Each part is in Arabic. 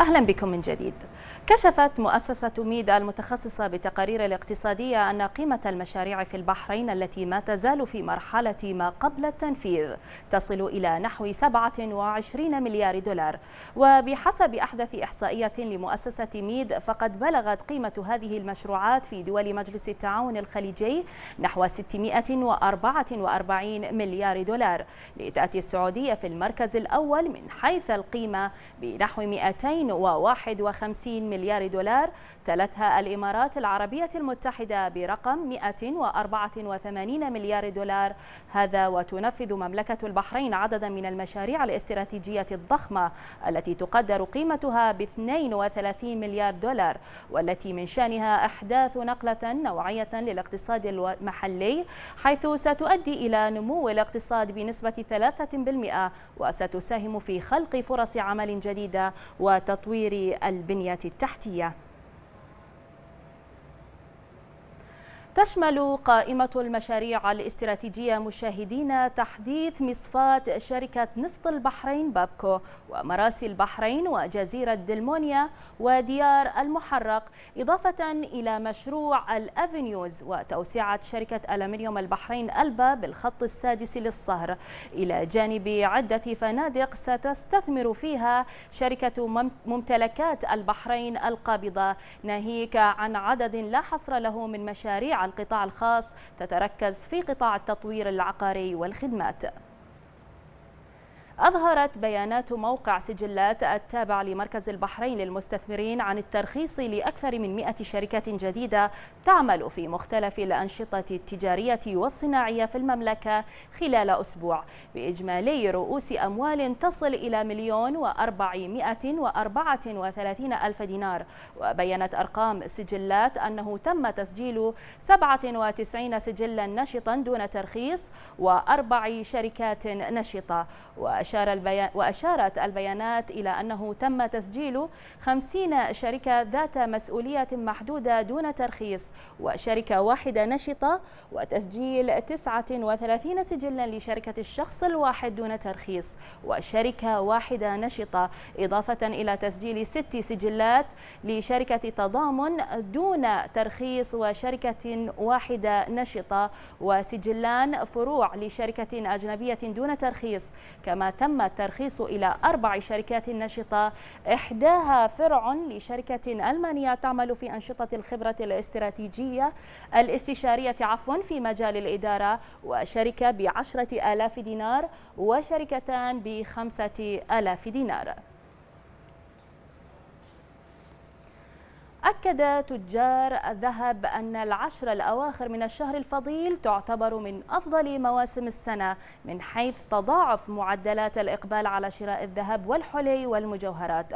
أهلا بكم من جديد كشفت مؤسسة ميدا المتخصصة بالتقارير الاقتصادية أن قيمة المشاريع في البحرين التي ما تزال في مرحلة ما قبل التنفيذ تصل إلى نحو 27 مليار دولار وبحسب أحدث إحصائية لمؤسسة ميد فقد بلغت قيمة هذه المشروعات في دول مجلس التعاون الخليجي نحو 644 مليار دولار لتأتي السعودية في المركز الأول من حيث القيمة بنحو 200 251 مليار دولار تلتها الإمارات العربية المتحدة برقم 184 مليار دولار هذا وتنفذ مملكة البحرين عددا من المشاريع الاستراتيجية الضخمة التي تقدر قيمتها ب 32 مليار دولار والتي من شأنها إحداث نقلة نوعية للاقتصاد المحلي حيث ستؤدي إلى نمو الاقتصاد بنسبة 3% وستساهم في خلق فرص عمل جديدة وتطوير تطوير البنية التحتية تشمل قائمة المشاريع الاستراتيجية مشاهدين تحديث مصفات شركة نفط البحرين بابكو ومراسي البحرين وجزيرة دلمونيا وديار المحرق إضافة إلى مشروع الأفنيوز وتوسعة شركة ألمنيوم البحرين ألبا بالخط السادس للصهر إلى جانب عدة فنادق ستستثمر فيها شركة ممتلكات البحرين القابضة ناهيك عن عدد لا حصر له من مشاريع القطاع الخاص تتركز في قطاع التطوير العقاري والخدمات أظهرت بيانات موقع سجلات التابع لمركز البحرين للمستثمرين عن الترخيص لأكثر من 100 شركة جديدة تعمل في مختلف الأنشطة التجارية والصناعية في المملكة خلال أسبوع بإجمالي رؤوس أموال تصل إلى مليون وأربعمائة وأربعة وثلاثين ألف دينار وبيّنت أرقام سجلات أنه تم تسجيل 97 سجلا نشطا دون ترخيص وأربع شركات نشطة وش وأشار البيان وأشارت البيانات إلى أنه تم تسجيل 50 شركة ذات مسؤولية محدودة دون ترخيص وشركة واحدة نشطة وتسجيل 39 سجلا لشركة الشخص الواحد دون ترخيص وشركة واحدة نشطة إضافة إلى تسجيل ست سجلات لشركة تضامن دون ترخيص وشركة واحدة نشطة وسجلان فروع لشركة أجنبية دون ترخيص كما تم الترخيص إلى أربع شركات نشطة إحداها فرع لشركة ألمانية تعمل في أنشطة الخبرة الاستراتيجية الاستشارية عفوا في مجال الإدارة وشركة بعشرة آلاف دينار وشركتان بخمسة آلاف دينار أكد تجار الذهب أن العشر الأواخر من الشهر الفضيل تعتبر من أفضل مواسم السنة من حيث تضاعف معدلات الإقبال على شراء الذهب والحلي والمجوهرات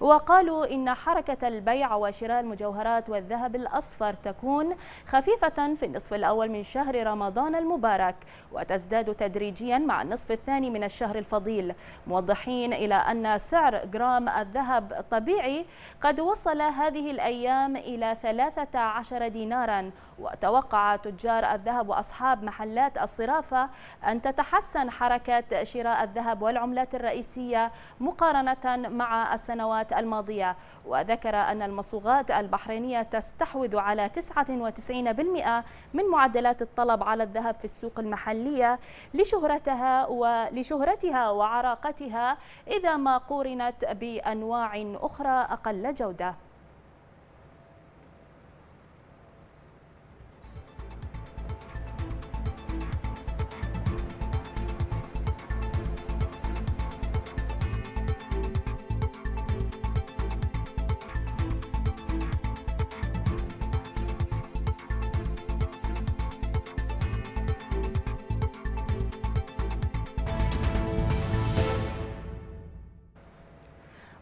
وقالوا إن حركة البيع وشراء المجوهرات والذهب الأصفر تكون خفيفة في النصف الأول من شهر رمضان المبارك وتزداد تدريجيا مع النصف الثاني من الشهر الفضيل موضحين إلى أن سعر جرام الذهب الطبيعي قد وصل هذه الأيام الغرام إلى 13 دينارا وتوقع تجار الذهب وأصحاب محلات الصرافة أن تتحسن حركة شراء الذهب والعملات الرئيسية مقارنة مع السنوات الماضية وذكر أن المصوغات البحرينية تستحوذ على 99% من معدلات الطلب على الذهب في السوق المحلية لشهرتها ولشهرتها وعراقتها إذا ما قورنت بأنواع أخرى أقل جودة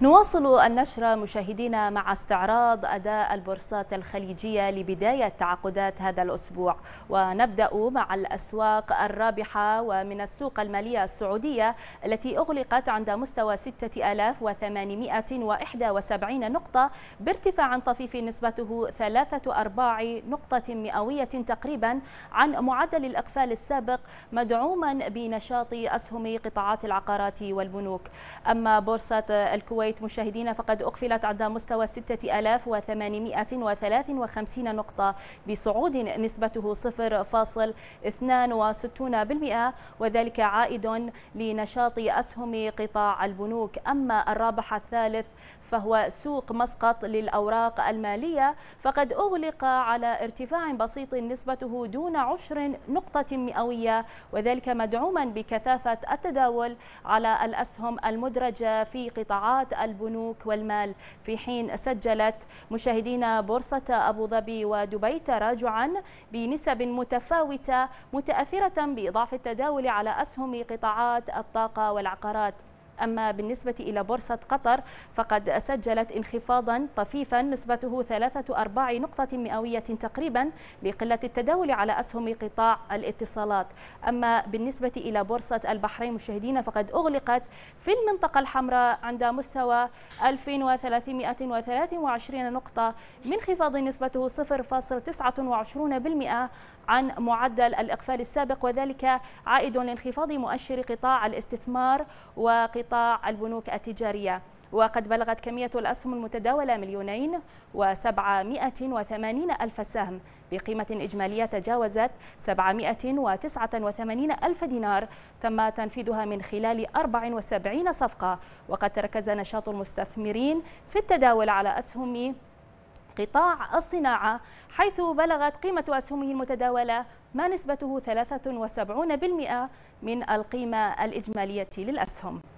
نواصل النشر مشاهدينا مع استعراض أداء البورصات الخليجية لبداية تعاقدات هذا الأسبوع ونبدأ مع الأسواق الرابحة ومن السوق المالية السعودية التي أغلقت عند مستوى 6871 نقطة بارتفاع طفيف نسبته ثلاثة أرباع نقطة مئوية تقريبا عن معدل الإقفال السابق مدعوما بنشاط أسهم قطاعات العقارات والبنوك أما بورصة الكويت الكويت مشاهدينا فقد أقفلت عند مستوى 6853 نقطة بصعود نسبته 0.62% وذلك عائد لنشاط أسهم قطاع البنوك أما الرابح الثالث فهو سوق مسقط للأوراق المالية فقد أغلق على ارتفاع بسيط نسبته دون عشر نقطة مئوية وذلك مدعوما بكثافة التداول على الأسهم المدرجة في قطاعات البنوك والمال في حين سجلت مشاهدينا بورصة أبو ظبي ودبي تراجعا بنسب متفاوتة متأثرة بإضعاف التداول على أسهم قطاعات الطاقة والعقارات أما بالنسبة إلى بورصة قطر فقد سجلت انخفاضا طفيفا نسبته ثلاثة أرباع نقطة مئوية تقريبا لقلة التداول على أسهم قطاع الاتصالات أما بالنسبة إلى بورصة البحرين مشاهدين فقد أغلقت في المنطقة الحمراء عند مستوى 2323 نقطة من خفاض نسبته 0.29% عن معدل الإقفال السابق وذلك عائد لانخفاض مؤشر قطاع الاستثمار وقطاع قطاع البنوك التجارية وقد بلغت كمية الأسهم المتداولة مليونين وسبعمائة وثمانين ألف سهم بقيمة إجمالية تجاوزت وثمانين ألف دينار تم تنفيذها من خلال 74 صفقة وقد تركز نشاط المستثمرين في التداول على أسهم قطاع الصناعة حيث بلغت قيمة أسهمه المتداولة ما نسبته 73% من القيمة الإجمالية للأسهم